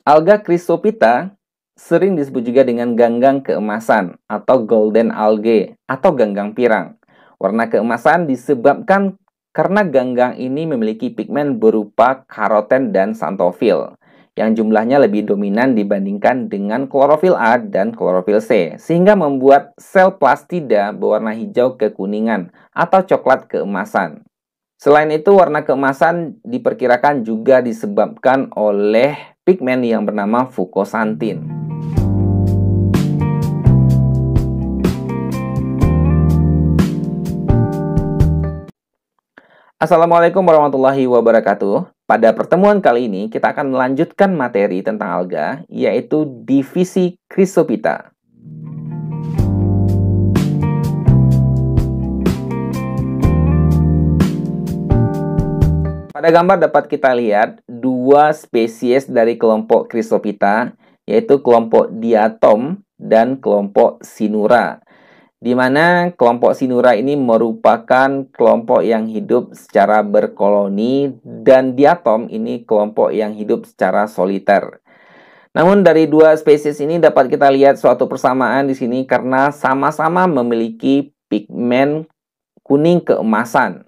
Alga Chrysophyta sering disebut juga dengan ganggang keemasan atau golden algae atau ganggang pirang. Warna keemasan disebabkan karena ganggang ini memiliki pigmen berupa karoten dan santofil yang jumlahnya lebih dominan dibandingkan dengan klorofil A dan klorofil C sehingga membuat sel plastida berwarna hijau kekuningan atau coklat keemasan. Selain itu, warna keemasan diperkirakan juga disebabkan oleh pigmen yang bernama fukosantin. Assalamualaikum warahmatullahi wabarakatuh. Pada pertemuan kali ini, kita akan melanjutkan materi tentang alga, yaitu divisi krisopita. Pada gambar dapat kita lihat dua dua spesies dari kelompok Chrysophyta, yaitu kelompok diatom dan kelompok sinura. Di mana kelompok sinura ini merupakan kelompok yang hidup secara berkoloni dan diatom ini kelompok yang hidup secara soliter. Namun dari dua spesies ini dapat kita lihat suatu persamaan di sini karena sama-sama memiliki pigmen kuning keemasan.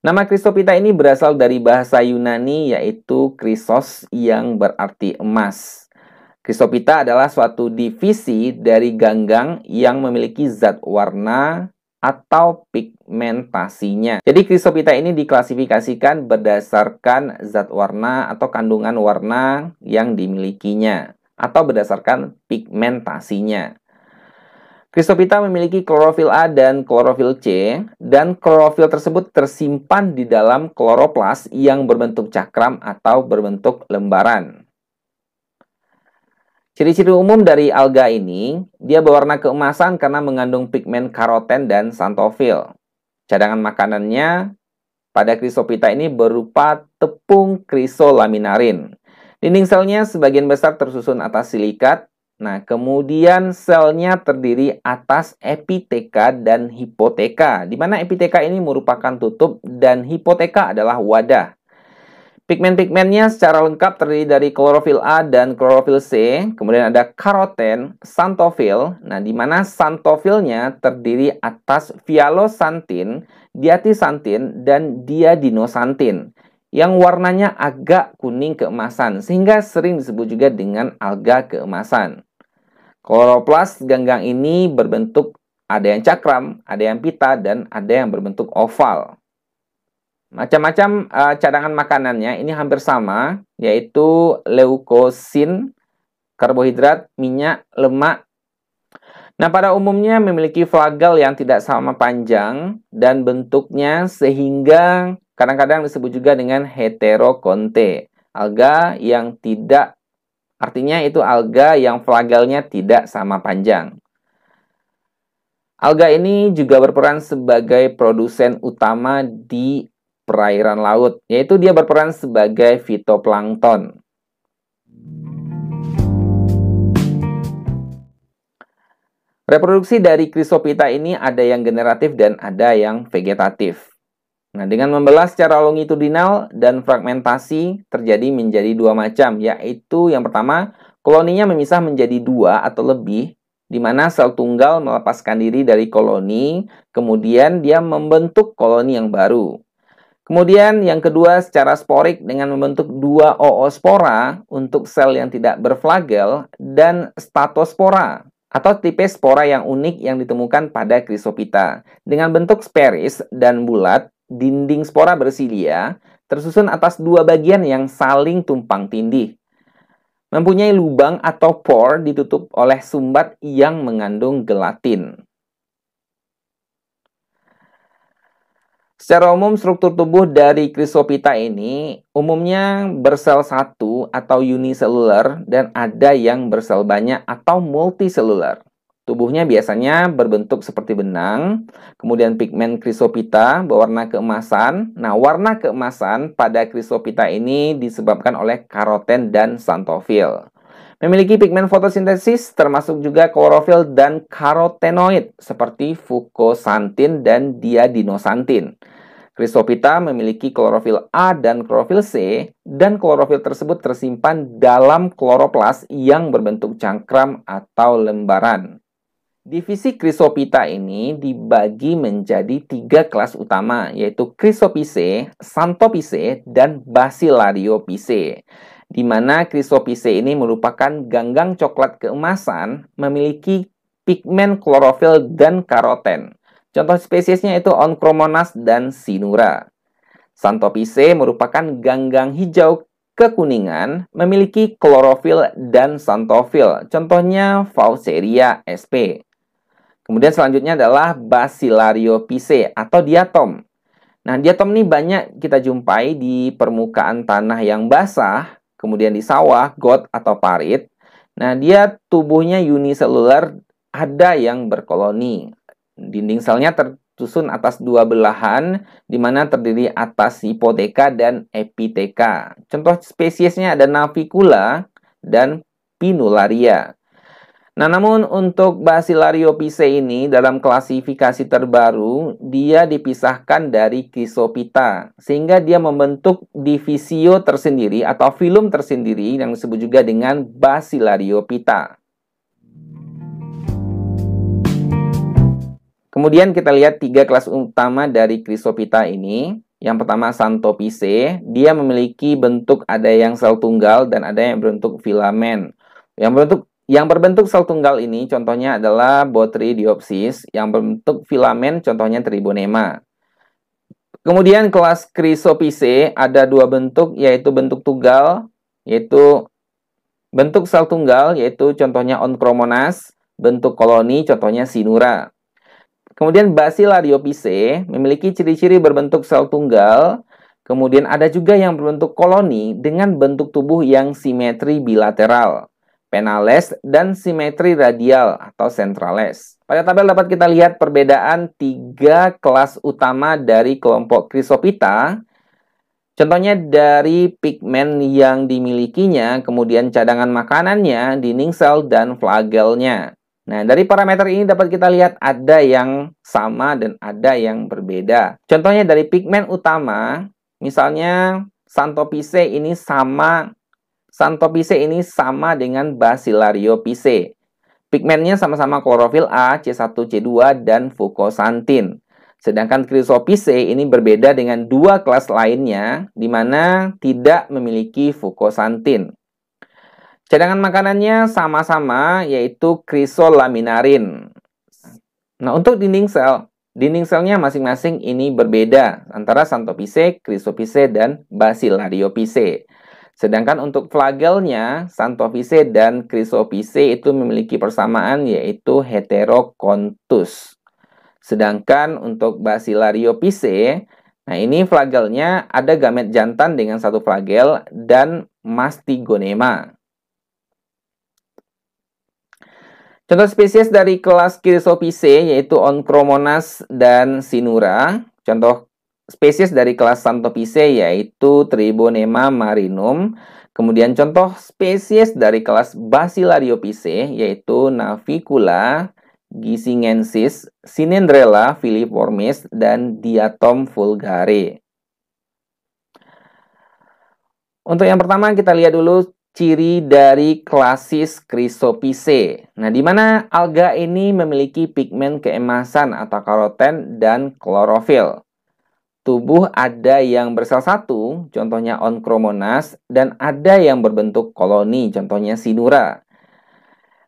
Nama Kristopita ini berasal dari bahasa Yunani yaitu Krisos yang berarti emas. Kristopita adalah suatu divisi dari ganggang yang memiliki zat warna atau pigmentasinya. Jadi kristopita ini diklasifikasikan berdasarkan zat warna atau kandungan warna yang dimilikinya atau berdasarkan pigmentasinya. Kristopita memiliki klorofil A dan klorofil C, dan klorofil tersebut tersimpan di dalam kloroplas yang berbentuk cakram atau berbentuk lembaran. Ciri-ciri umum dari alga ini, dia berwarna keemasan karena mengandung pigmen karoten dan santofil. Cadangan makanannya pada krisopita ini berupa tepung krisolaminarin. Dinding selnya sebagian besar tersusun atas silikat, Nah, kemudian selnya terdiri atas epiteka dan hipoteka, di mana epiteka ini merupakan tutup dan hipoteka adalah wadah. Pigmen-pigmennya secara lengkap terdiri dari klorofil A dan klorofil C, kemudian ada karoten, santofil. Nah, di mana santofilnya terdiri atas vialosantin, diatisantin, dan diadinosantin yang warnanya agak kuning keemasan, sehingga sering disebut juga dengan alga keemasan. Kloroplas ganggang ini berbentuk ada yang cakram, ada yang pita, dan ada yang berbentuk oval. Macam-macam uh, cadangan makanannya ini hampir sama, yaitu leukosin, karbohidrat, minyak, lemak. Nah, pada umumnya memiliki flagel yang tidak sama panjang dan bentuknya sehingga kadang-kadang disebut juga dengan heterokonte, alga yang tidak Artinya itu alga yang flagelnya tidak sama panjang. Alga ini juga berperan sebagai produsen utama di perairan laut, yaitu dia berperan sebagai fitoplankton. Reproduksi dari Chrysophyta ini ada yang generatif dan ada yang vegetatif. Nah, dengan membelah secara longitudinal dan fragmentasi terjadi menjadi dua macam, yaitu yang pertama, koloninya memisah menjadi dua atau lebih, di mana sel tunggal melepaskan diri dari koloni, kemudian dia membentuk koloni yang baru. Kemudian yang kedua secara sporik dengan membentuk dua oospora untuk sel yang tidak berflagel dan statospora atau tipe spora yang unik yang ditemukan pada krisopita. dengan bentuk speris dan bulat Dinding spora bersilia tersusun atas dua bagian yang saling tumpang tindih. Mempunyai lubang atau pore ditutup oleh sumbat yang mengandung gelatin. Secara umum struktur tubuh dari krisopita ini umumnya bersel satu atau uniseluler dan ada yang bersel banyak atau multiseluler. Tubuhnya biasanya berbentuk seperti benang, kemudian pigmen krisopita berwarna keemasan. Nah, warna keemasan pada krisopita ini disebabkan oleh karoten dan santofil. Memiliki pigmen fotosintesis termasuk juga klorofil dan karotenoid seperti fukosantin dan diadinosantin. Krisopita memiliki klorofil A dan klorofil C dan klorofil tersebut tersimpan dalam kloroplas yang berbentuk cangkram atau lembaran. Divisi Chrysophyta ini dibagi menjadi tiga kelas utama, yaitu Chrysopice, Santopisae, dan Basilariopice. Di mana Chrysopice ini merupakan ganggang coklat keemasan, memiliki pigmen klorofil dan karoten. Contoh spesiesnya itu Onchromonas dan Sinura. Santopisae merupakan ganggang hijau kekuningan, memiliki klorofil dan santofil. Contohnya Fauceria sp. Kemudian selanjutnya adalah Basilariopise atau diatom. Nah, diatom ini banyak kita jumpai di permukaan tanah yang basah, kemudian di sawah, got atau parit. Nah, dia tubuhnya uniseluler, ada yang berkoloni. Dinding selnya tersusun atas dua belahan, di mana terdiri atas hipoteka dan epiteka. Contoh spesiesnya ada navicula dan pinularia. Nah, namun untuk Basilario Basilariopice ini dalam klasifikasi terbaru, dia dipisahkan dari Chrysopita sehingga dia membentuk divisio tersendiri atau filum tersendiri yang disebut juga dengan Basilario Pita. Kemudian kita lihat tiga kelas utama dari Chrysopita ini. Yang pertama Santo Santopice, dia memiliki bentuk ada yang sel tunggal dan ada yang berbentuk filamen. Yang berbentuk yang berbentuk sel tunggal ini contohnya adalah Botrydiopsis, yang berbentuk filamen contohnya tribonema. Kemudian kelas Chrysopice ada dua bentuk yaitu bentuk tunggal yaitu bentuk sel tunggal yaitu contohnya Onchromonas; bentuk koloni contohnya Sinura. Kemudian Basilariopice memiliki ciri-ciri berbentuk sel tunggal, kemudian ada juga yang berbentuk koloni dengan bentuk tubuh yang simetri bilateral penales, dan simetri radial atau centrales. Pada tabel dapat kita lihat perbedaan tiga kelas utama dari kelompok Chrysophyta. Contohnya dari pigmen yang dimilikinya, kemudian cadangan makanannya, dinding sel, dan flagelnya. Nah, dari parameter ini dapat kita lihat ada yang sama dan ada yang berbeda. Contohnya dari pigmen utama, misalnya Santopice ini sama Santopice ini sama dengan Bacillariopice. Pigmennya sama-sama klorofil A, C1C2, dan fukosantin. Sedangkan Chrysopice ini berbeda dengan dua kelas lainnya di mana tidak memiliki fukosantin. Cadangan makanannya sama-sama yaitu krisolaminarin. Nah, untuk dinding sel, dinding selnya masing-masing ini berbeda antara Santopise, Chrysopice, dan Bacillariopice. Sedangkan untuk flagelnya, Santovice dan Chrysopice itu memiliki persamaan yaitu heterokontus. Sedangkan untuk Basilariopice, nah ini flagelnya ada gamet jantan dengan satu flagel dan mastigonema. Contoh spesies dari kelas Chrysopice yaitu Onchromonas dan Sinura. Contoh spesies dari kelas Santopice yaitu Tribonema marinum. Kemudian contoh spesies dari kelas Basilariopice yaitu Navicula, Gisingensis, Sinendrella filiformis, dan Diatom vulgare. Untuk yang pertama kita lihat dulu ciri dari klasis Chrysopice. Nah, di mana alga ini memiliki pigmen keemasan atau karoten dan klorofil tubuh ada yang bersel satu, contohnya onkromonas, dan ada yang berbentuk koloni, contohnya sinura.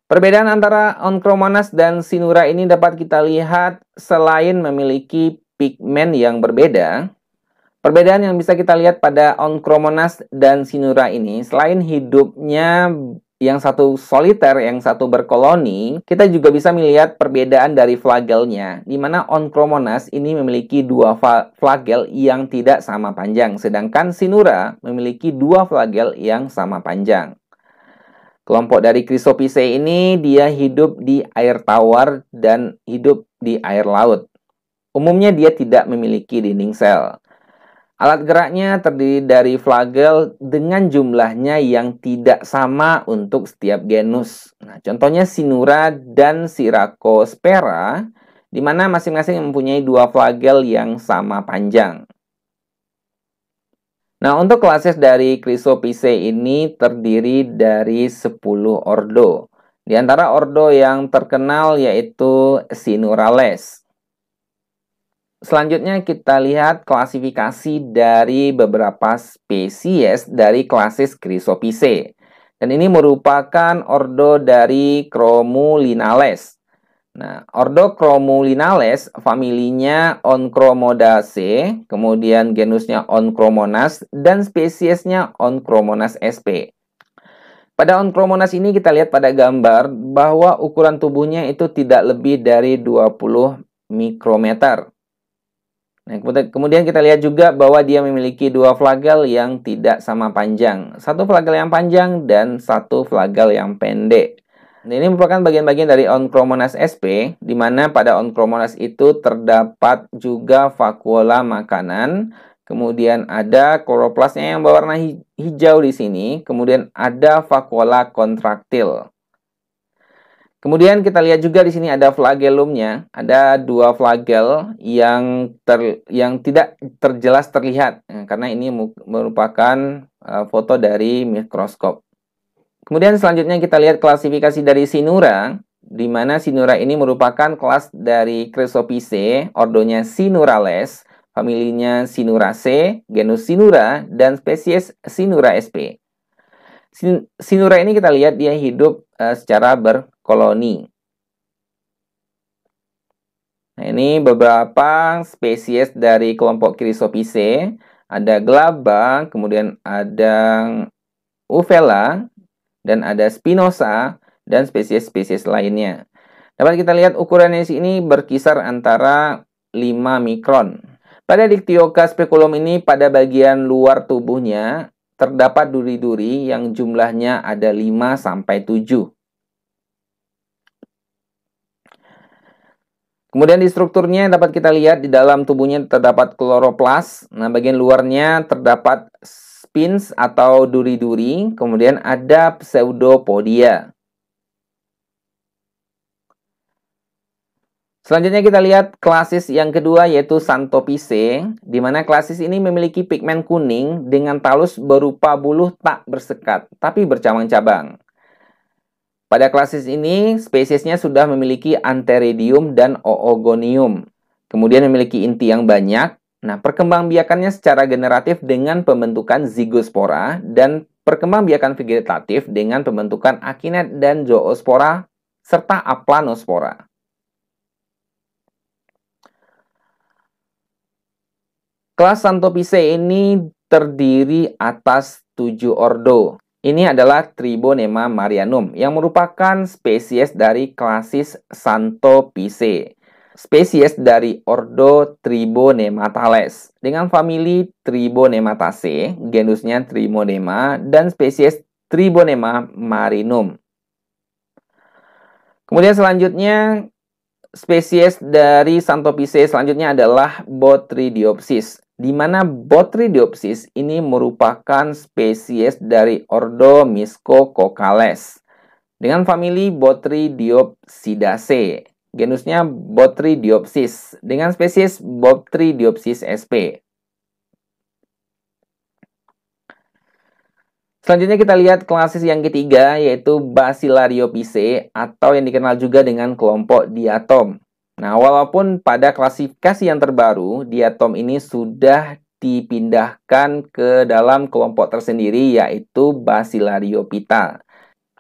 Perbedaan antara onkromonas dan sinura ini dapat kita lihat selain memiliki pigmen yang berbeda. Perbedaan yang bisa kita lihat pada onkromonas dan sinura ini, selain hidupnya yang satu soliter, yang satu berkoloni, kita juga bisa melihat perbedaan dari flagelnya, di mana Onchromonas ini memiliki dua flagel yang tidak sama panjang, sedangkan Sinura memiliki dua flagel yang sama panjang. Kelompok dari Chrysopisae ini dia hidup di air tawar dan hidup di air laut. Umumnya dia tidak memiliki dinding sel. Alat geraknya terdiri dari flagel dengan jumlahnya yang tidak sama untuk setiap genus. Nah, contohnya Sinura dan Siracospera, di mana masing-masing mempunyai dua flagel yang sama panjang. Nah, untuk klases dari Chrysopice ini terdiri dari 10 ordo. Di antara ordo yang terkenal yaitu Sinurales. Selanjutnya kita lihat klasifikasi dari beberapa spesies dari klasis chrysophyce Dan ini merupakan ordo dari Chromulinales. Nah, ordo Chromulinales familinya Onchromodaceae, kemudian genusnya Onchromonas dan spesiesnya Onchromonas sp. Pada Onchromonas ini kita lihat pada gambar bahwa ukuran tubuhnya itu tidak lebih dari 20 mikrometer. Nah, kemudian kita lihat juga bahwa dia memiliki dua flagel yang tidak sama panjang. Satu flagel yang panjang dan satu flagel yang pendek. Nah, ini merupakan bagian-bagian dari onchromonas sp, di mana pada onchromonas itu terdapat juga vakuola makanan, kemudian ada kloroplasnya yang berwarna hijau di sini, kemudian ada vakuola kontraktil. Kemudian kita lihat juga di sini ada flagellumnya, ada dua flagel yang ter, yang tidak terjelas terlihat ya, karena ini merupakan e, foto dari mikroskop. Kemudian selanjutnya kita lihat klasifikasi dari Sinura, di mana Sinura ini merupakan kelas dari Chrysopice, ordonya Sinurales, familinya Sinuraceae, genus Sinura, dan spesies Sinura sp. Sinura ini kita lihat dia hidup e, secara ber koloni. Nah, ini beberapa spesies dari kelompok Chrysopice. Ada Glaba, kemudian ada Uvela, dan ada Spinosa, dan spesies-spesies lainnya. Dapat kita lihat ukurannya di sini berkisar antara 5 mikron. Pada Dictyoca speculum ini pada bagian luar tubuhnya terdapat duri-duri yang jumlahnya ada 5 sampai 7. Kemudian di strukturnya dapat kita lihat di dalam tubuhnya terdapat kloroplas. Nah, bagian luarnya terdapat spins atau duri-duri, kemudian ada pseudopodia. Selanjutnya kita lihat klasis yang kedua yaitu Santopice, di mana klasis ini memiliki pigmen kuning dengan talus berupa bulu tak bersekat, tapi bercabang-cabang. Pada klasis ini, spesiesnya sudah memiliki anteridium dan oogonium. Kemudian memiliki inti yang banyak. Nah, perkembangbiakannya secara generatif dengan pembentukan zigospora dan perkembangbiakan vegetatif dengan pembentukan akinet dan zoospora serta aplanospora. Kelas Santopice ini terdiri atas tujuh ordo. Ini adalah Tribonema marianum yang merupakan spesies dari klasis Santo Santopice. Spesies dari ordo Tribonematales dengan famili Tribonemataceae, genusnya Tribonema dan spesies Tribonema marinum. Kemudian selanjutnya spesies dari Santopice selanjutnya adalah Botrydiopsis di mana Botrydiopsis ini merupakan spesies dari ordo Miscococcales dengan famili Botrydiopsidaceae. Genusnya Botrydiopsis dengan spesies Botrydiopsis sp. Selanjutnya kita lihat klasis yang ketiga yaitu Basilariopice atau yang dikenal juga dengan kelompok diatom. Nah, walaupun pada klasifikasi yang terbaru, diatom ini sudah dipindahkan ke dalam kelompok tersendiri yaitu Basilariopita.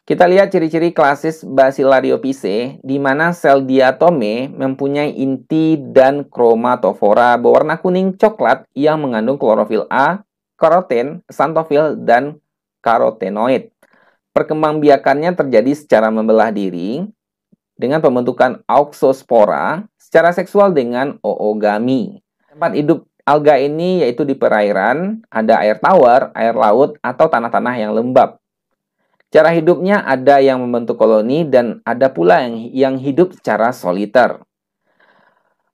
Kita lihat ciri-ciri klasis Basilariopise di mana sel diatome mempunyai inti dan kromatofora berwarna kuning coklat yang mengandung klorofil A, karoten, santofil, dan karotenoid. Perkembangbiakannya terjadi secara membelah diri, dengan pembentukan auxospora secara seksual dengan oogami. Tempat hidup alga ini yaitu di perairan, ada air tawar, air laut, atau tanah-tanah yang lembab. Cara hidupnya ada yang membentuk koloni dan ada pula yang, yang hidup secara soliter.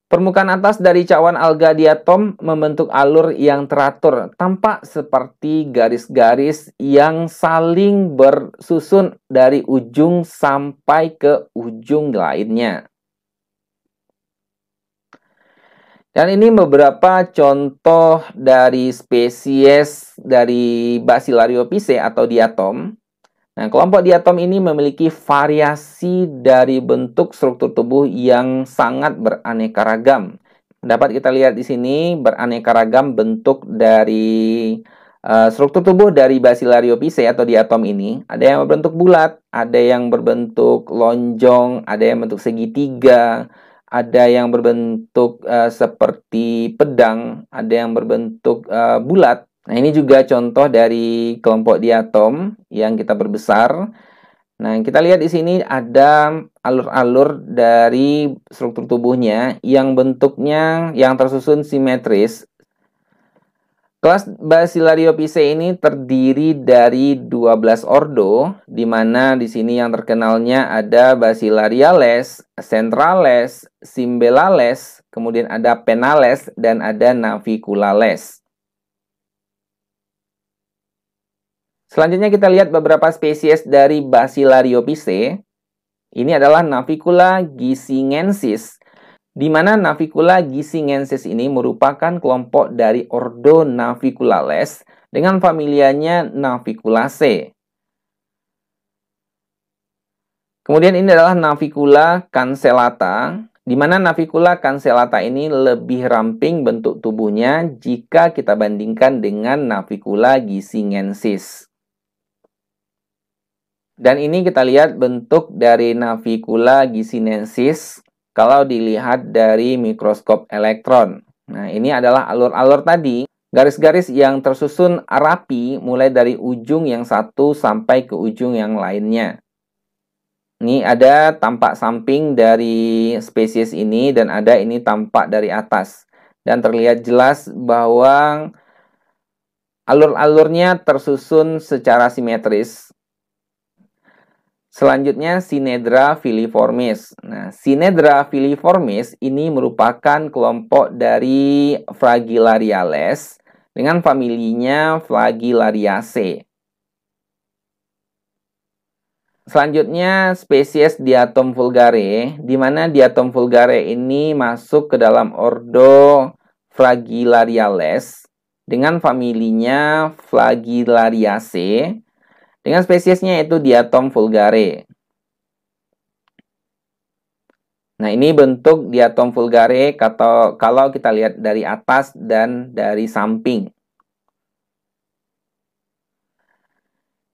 Permukaan atas dari cawan alga diatom membentuk alur yang teratur, tampak seperti garis-garis yang saling bersusun dari ujung sampai ke ujung lainnya. Dan ini beberapa contoh dari spesies dari Basilariopise atau diatom Nah, kelompok diatom ini memiliki variasi dari bentuk struktur tubuh yang sangat beraneka ragam. Dapat kita lihat di sini beraneka ragam bentuk dari uh, struktur tubuh dari Basilariopise atau diatom ini. Ada yang berbentuk bulat, ada yang berbentuk lonjong, ada yang bentuk segitiga, ada yang berbentuk uh, seperti pedang, ada yang berbentuk uh, bulat, Nah, ini juga contoh dari kelompok diatom yang kita perbesar. Nah, kita lihat di sini ada alur-alur dari struktur tubuhnya yang bentuknya yang tersusun simetris. Kelas Basilariopice ini terdiri dari 12 ordo, di mana di sini yang terkenalnya ada Basilariales, Centrales, Simbelales, kemudian ada Penales, dan ada Naviculales. Selanjutnya kita lihat beberapa spesies dari Basilariopice. Ini adalah Navicula gisingensis, di mana Navicula gisingensis ini merupakan kelompok dari ordo Naviculales dengan familianya Naviculaceae. Kemudian ini adalah Navicula cancellata, di mana Navicula cancellata ini lebih ramping bentuk tubuhnya jika kita bandingkan dengan Navicula gisingensis. Dan ini kita lihat bentuk dari Navicula gisinensis kalau dilihat dari mikroskop elektron. Nah, ini adalah alur-alur tadi. Garis-garis yang tersusun rapi mulai dari ujung yang satu sampai ke ujung yang lainnya. Ini ada tampak samping dari spesies ini dan ada ini tampak dari atas. Dan terlihat jelas bahwa alur-alurnya tersusun secara simetris Selanjutnya Sinedra filiformis. Nah, Sinedra filiformis ini merupakan kelompok dari Fragilariales dengan familinya Flagilariaceae. Selanjutnya spesies diatom vulgare, di mana diatom vulgare ini masuk ke dalam ordo Fragilariales dengan familinya Flagilariaceae dengan spesiesnya yaitu diatom vulgare. Nah, ini bentuk diatom vulgare kalau, kalau kita lihat dari atas dan dari samping.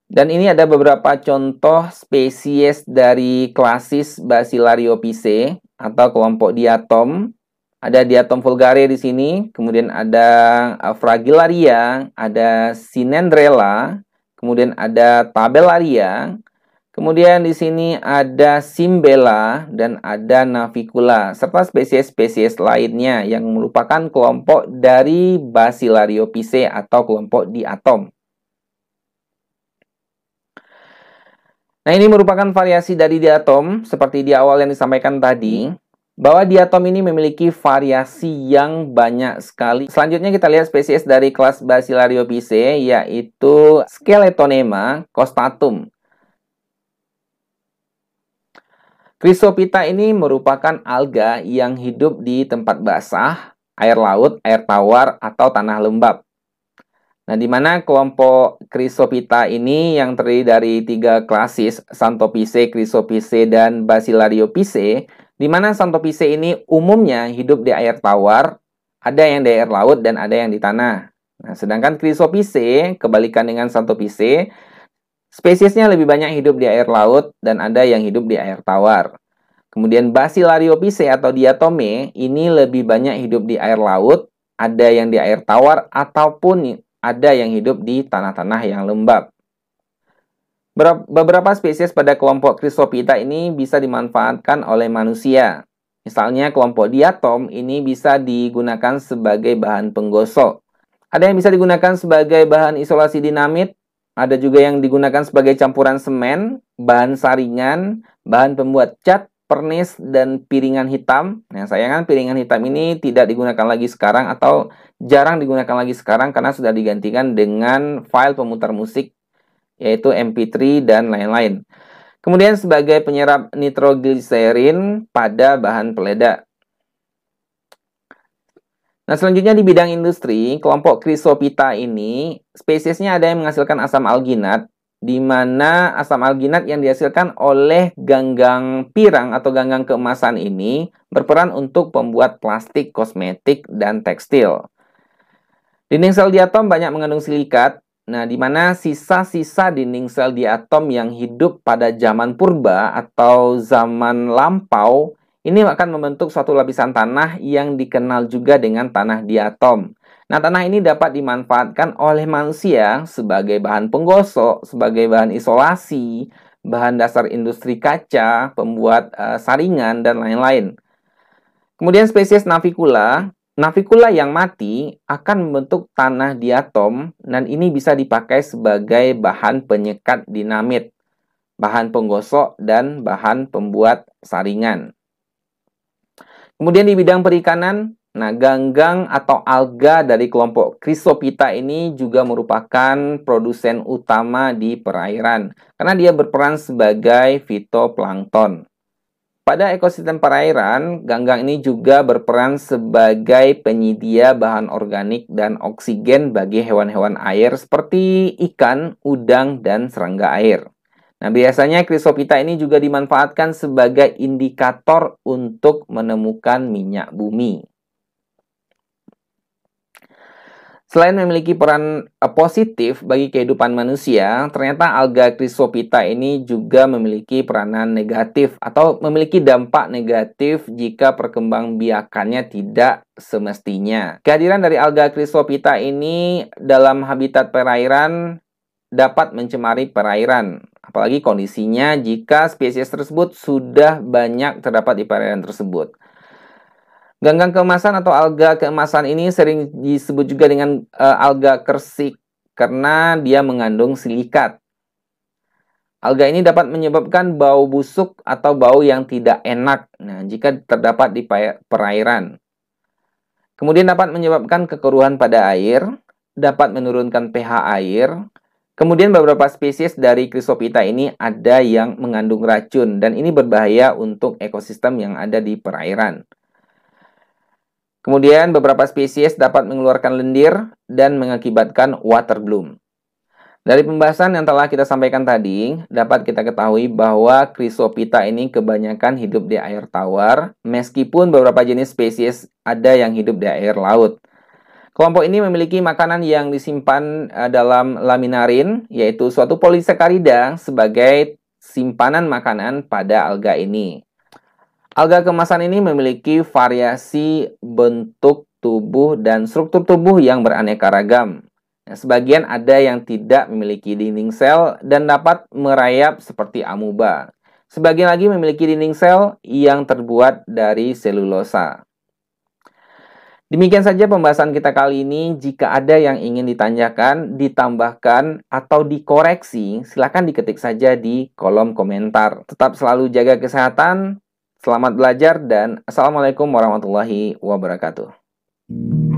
Dan ini ada beberapa contoh spesies dari klasis Basilariopice atau kelompok diatom. Ada diatom vulgare di sini, kemudian ada Fragilaria, ada Sinendrella, kemudian ada tabel area, kemudian di sini ada simbela dan ada navicula serta spesies-spesies lainnya yang merupakan kelompok dari Basilariopise atau kelompok di atom. Nah, ini merupakan variasi dari diatom seperti di awal yang disampaikan tadi bahwa diatom ini memiliki variasi yang banyak sekali. Selanjutnya kita lihat spesies dari kelas Basilariopice yaitu Skeletonema costatum. Chrysophyta ini merupakan alga yang hidup di tempat basah, air laut, air tawar, atau tanah lembab. Nah, di mana kelompok Chrysophyta ini yang terdiri dari tiga klasis, Santopice, Chrysophyce dan Basilariopice, di mana Santo Santopise ini umumnya hidup di air tawar, ada yang di air laut dan ada yang di tanah. Nah, sedangkan Chrysopise, kebalikan dengan Santo Santopise, spesiesnya lebih banyak hidup di air laut dan ada yang hidup di air tawar. Kemudian Basilariopise atau diatome ini lebih banyak hidup di air laut, ada yang di air tawar ataupun ada yang hidup di tanah-tanah yang lembab. Beberapa spesies pada kelompok Chrysopita ini bisa dimanfaatkan oleh manusia. Misalnya kelompok diatom ini bisa digunakan sebagai bahan penggosok. Ada yang bisa digunakan sebagai bahan isolasi dinamit, ada juga yang digunakan sebagai campuran semen, bahan saringan, bahan pembuat cat, pernis, dan piringan hitam. Nah, saya piringan hitam ini tidak digunakan lagi sekarang atau jarang digunakan lagi sekarang karena sudah digantikan dengan file pemutar musik yaitu MP3 dan lain-lain. Kemudian sebagai penyerap nitroglycerin pada bahan peledak. Nah, selanjutnya di bidang industri, kelompok Chrysophyta ini spesiesnya ada yang menghasilkan asam alginat di mana asam alginat yang dihasilkan oleh ganggang pirang atau ganggang keemasan ini berperan untuk pembuat plastik, kosmetik, dan tekstil. Dinding sel diatom banyak mengandung silikat Nah, di mana sisa-sisa dinding sel di atom yang hidup pada zaman purba atau zaman lampau ini akan membentuk suatu lapisan tanah yang dikenal juga dengan tanah diatom. Nah, tanah ini dapat dimanfaatkan oleh manusia sebagai bahan penggosok, sebagai bahan isolasi, bahan dasar industri kaca, pembuat uh, saringan, dan lain-lain. Kemudian spesies Navicula Navikula yang mati akan membentuk tanah diatom dan ini bisa dipakai sebagai bahan penyekat dinamit, bahan penggosok, dan bahan pembuat saringan. Kemudian di bidang perikanan, nah ganggang atau alga dari kelompok Chrysophyta ini juga merupakan produsen utama di perairan karena dia berperan sebagai fitoplankton. Pada ekosistem perairan, ganggang ini juga berperan sebagai penyedia bahan organik dan oksigen bagi hewan-hewan air seperti ikan, udang, dan serangga air. Nah, biasanya krisopita ini juga dimanfaatkan sebagai indikator untuk menemukan minyak bumi. Selain memiliki peran eh, positif bagi kehidupan manusia, ternyata alga Chrysophyta ini juga memiliki peranan negatif atau memiliki dampak negatif jika perkembangbiakannya tidak semestinya. Kehadiran dari alga Chrysophyta ini dalam habitat perairan dapat mencemari perairan, apalagi kondisinya jika spesies tersebut sudah banyak terdapat di perairan tersebut. Ganggang keemasan atau alga keemasan ini sering disebut juga dengan uh, alga kersik karena dia mengandung silikat. Alga ini dapat menyebabkan bau busuk atau bau yang tidak enak nah, jika terdapat di perairan. Kemudian dapat menyebabkan kekeruhan pada air, dapat menurunkan pH air. Kemudian beberapa spesies dari Chrysophyta ini ada yang mengandung racun dan ini berbahaya untuk ekosistem yang ada di perairan. Kemudian beberapa spesies dapat mengeluarkan lendir dan mengakibatkan water bloom. Dari pembahasan yang telah kita sampaikan tadi, dapat kita ketahui bahwa krisopita ini kebanyakan hidup di air tawar, meskipun beberapa jenis spesies ada yang hidup di air laut. Kelompok ini memiliki makanan yang disimpan eh, dalam laminarin, yaitu suatu polisakarida sebagai simpanan makanan pada alga ini. Alga kemasan ini memiliki variasi bentuk tubuh dan struktur tubuh yang beraneka ragam. Nah, sebagian ada yang tidak memiliki dinding sel dan dapat merayap seperti amuba. Sebagian lagi memiliki dinding sel yang terbuat dari selulosa. Demikian saja pembahasan kita kali ini. Jika ada yang ingin ditanyakan, ditambahkan, atau dikoreksi, silakan diketik saja di kolom komentar. Tetap selalu jaga kesehatan, Selamat belajar dan Assalamualaikum warahmatullahi wabarakatuh.